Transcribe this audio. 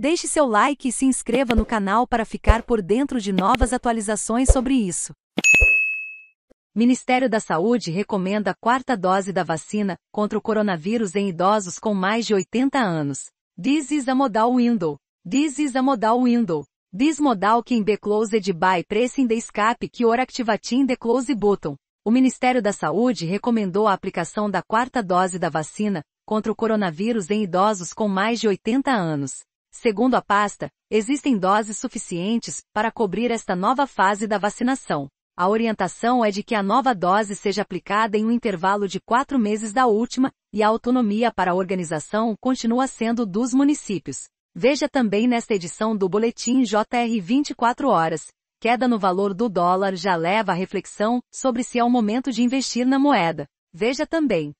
Deixe seu like e se inscreva no canal para ficar por dentro de novas atualizações sobre isso. Ministério da Saúde recomenda a quarta dose da vacina contra o coronavírus em idosos com mais de 80 anos. This is a modal window. This is a modal window. This modal can be closed by pressing the escape key or activating the close button. O Ministério da Saúde recomendou a aplicação da quarta dose da vacina contra o coronavírus em idosos com mais de 80 anos. Segundo a pasta, existem doses suficientes para cobrir esta nova fase da vacinação. A orientação é de que a nova dose seja aplicada em um intervalo de quatro meses da última, e a autonomia para a organização continua sendo dos municípios. Veja também nesta edição do Boletim JR 24 Horas. Queda no valor do dólar já leva à reflexão sobre se é o momento de investir na moeda. Veja também